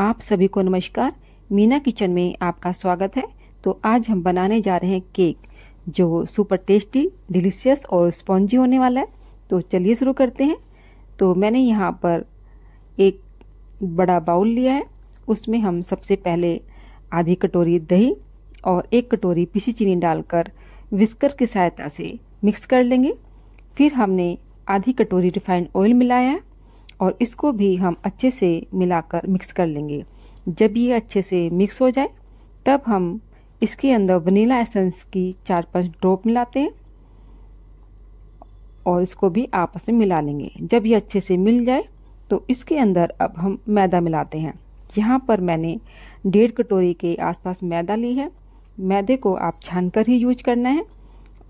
आप सभी को नमस्कार मीना किचन में आपका स्वागत है तो आज हम बनाने जा रहे हैं केक जो सुपर टेस्टी डिलीशियस और स्पॉन्जी होने वाला है तो चलिए शुरू करते हैं तो मैंने यहाँ पर एक बड़ा बाउल लिया है उसमें हम सबसे पहले आधी कटोरी दही और एक कटोरी पीसी चीनी डालकर विस्कर की सहायता से मिक्स कर लेंगे फिर हमने आधी कटोरी रिफाइंड ऑयल मिलाया है और इसको भी हम अच्छे से मिलाकर मिक्स कर लेंगे जब ये अच्छे से मिक्स हो जाए तब हम इसके अंदर वनीला एसेंस की चार पांच ड्रॉप मिलाते हैं और इसको भी आपस में मिला लेंगे जब ये अच्छे से मिल जाए तो इसके अंदर अब हम मैदा मिलाते हैं यहाँ पर मैंने डेढ़ कटोरी के आसपास मैदा ली है मैदे को आप छान कर ही यूज करना है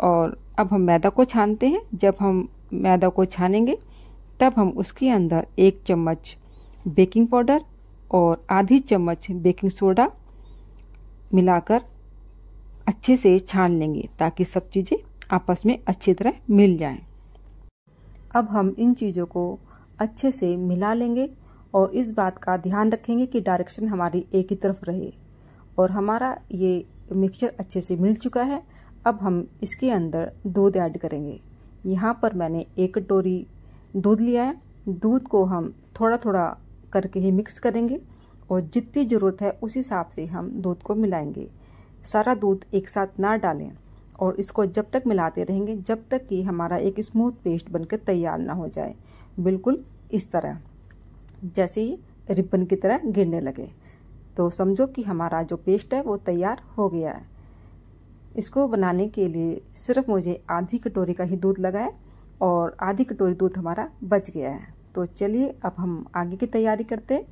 और अब हम मैदा को छानते हैं जब हम मैदा को छानेंगे तब हम उसके अंदर एक चम्मच बेकिंग पाउडर और आधी चम्मच बेकिंग सोडा मिलाकर अच्छे से छान लेंगे ताकि सब चीज़ें आपस में अच्छी तरह मिल जाएं। अब हम इन चीज़ों को अच्छे से मिला लेंगे और इस बात का ध्यान रखेंगे कि डायरेक्शन हमारी एक ही तरफ रहे और हमारा ये मिक्सचर अच्छे से मिल चुका है अब हम इसके अंदर दूध ऐड करेंगे यहाँ पर मैंने एक कटोरी दूध लिया है दूध को हम थोड़ा थोड़ा करके ही मिक्स करेंगे और जितनी ज़रूरत है उस हिसाब से हम दूध को मिलाएंगे सारा दूध एक साथ ना डालें और इसको जब तक मिलाते रहेंगे जब तक कि हमारा एक स्मूथ पेस्ट बनकर तैयार ना हो जाए बिल्कुल इस तरह जैसे ही रिबन की तरह गिरने लगे तो समझो कि हमारा जो पेस्ट है वो तैयार हो गया है इसको बनाने के लिए सिर्फ मुझे आधी कटोरी का ही दूध लगाया और आधी कटोरी दूध हमारा बच गया है तो चलिए अब हम आगे की तैयारी करते हैं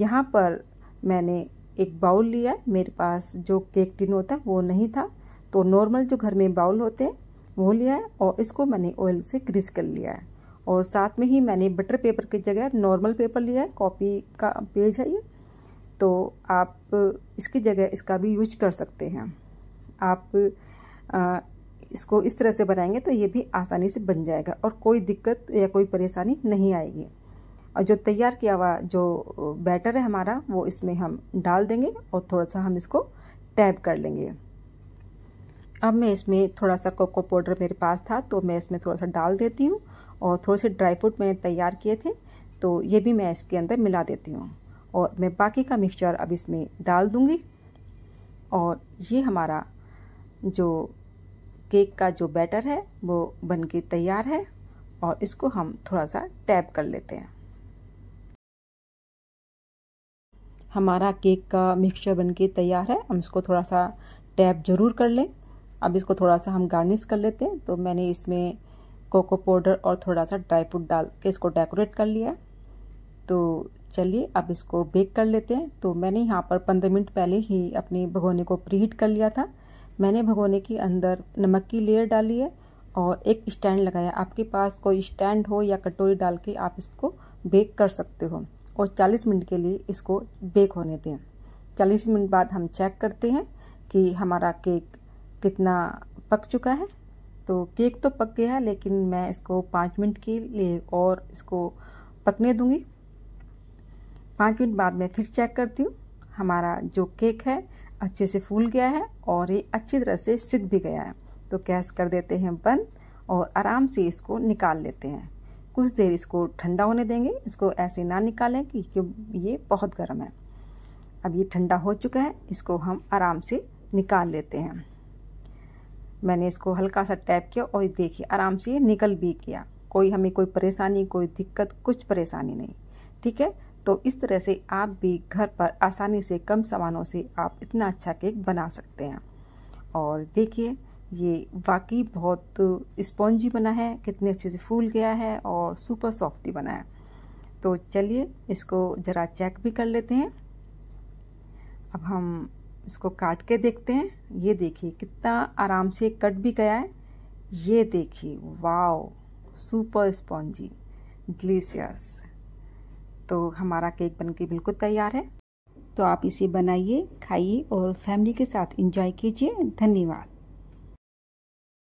यहाँ पर मैंने एक बाउल लिया है मेरे पास जो केक टिन होता है वो नहीं था तो नॉर्मल जो घर में बाउल होते हैं वो लिया है और इसको मैंने ऑयल से ग्रीस कर लिया है और साथ में ही मैंने बटर पेपर की जगह नॉर्मल पेपर लिया है कॉपी का पेज है ये तो आप इसकी जगह इसका भी यूज कर सकते हैं आप इसको इस तरह से बनाएंगे तो ये भी आसानी से बन जाएगा और कोई दिक्कत या कोई परेशानी नहीं आएगी और जो तैयार किया हुआ जो बैटर है हमारा वो इसमें हम डाल देंगे और थोड़ा सा हम इसको टैप कर लेंगे अब मैं इसमें थोड़ा सा कोको पाउडर मेरे पास था तो मैं इसमें थोड़ा सा डाल देती हूँ और थोड़े से ड्राई फ्रूट मैंने तैयार किए थे तो ये भी मैं इसके अंदर मिला देती हूँ और मैं बाकी का मिक्सचर अब इसमें डाल दूँगी और ये हमारा जो केक का जो बैटर है वो बनके तैयार है और इसको हम थोड़ा सा टैप कर लेते हैं हमारा केक का मिक्सचर बनके तैयार है हम इसको थोड़ा सा टैप ज़रूर कर लें अब इसको थोड़ा सा हम गार्निश कर लेते हैं तो मैंने इसमें कोको पाउडर और थोड़ा सा ड्राई फ्रूट डाल के इसको डेकोरेट कर लिया तो चलिए अब इसको बेक कर लेते हैं तो मैंने यहाँ पर पंद्रह मिनट पहले ही अपने भगोने को प्रीहीट कर लिया था मैंने भगोने के अंदर नमक की लेयर डाली है और एक स्टैंड लगाया आपके पास कोई स्टैंड हो या कटोरी डाल के आप इसको बेक कर सकते हो और 40 मिनट के लिए इसको बेक होने दें 40 मिनट बाद हम चेक करते हैं कि हमारा केक कितना पक चुका है तो केक तो पक गया है लेकिन मैं इसको पाँच मिनट के लिए और इसको पकने दूंगी पाँच मिनट बाद मैं फिर चेक करती हूँ हमारा जो केक है अच्छे से फूल गया है और ये अच्छी तरह से सिक भी गया है तो गैस कर देते हैं बंद और आराम से इसको निकाल लेते हैं कुछ देर इसको ठंडा होने देंगे इसको ऐसे ना निकालें क्योंकि ये बहुत गर्म है अब ये ठंडा हो चुका है इसको हम आराम से निकाल लेते हैं मैंने इसको हल्का सा टैप किया और देखिए आराम से ये निकल भी किया कोई हमें कोई परेशानी कोई दिक्कत कुछ परेशानी नहीं ठीक है तो इस तरह से आप भी घर पर आसानी से कम सामानों से आप इतना अच्छा केक बना सकते हैं और देखिए ये वाकई बहुत स्पॉन्जी बना है कितने अच्छे से फूल गया है और सुपर सॉफ्टी बना है तो चलिए इसको ज़रा चेक भी कर लेते हैं अब हम इसको काट के देखते हैं ये देखिए कितना आराम से कट भी गया है ये देखिए वाओ सुपर स्पॉन्जी डिलीशियस तो हमारा केक बनके बिल्कुल तैयार है तो आप इसे बनाइए खाइए और फैमिली के साथ इंजॉय कीजिए धन्यवाद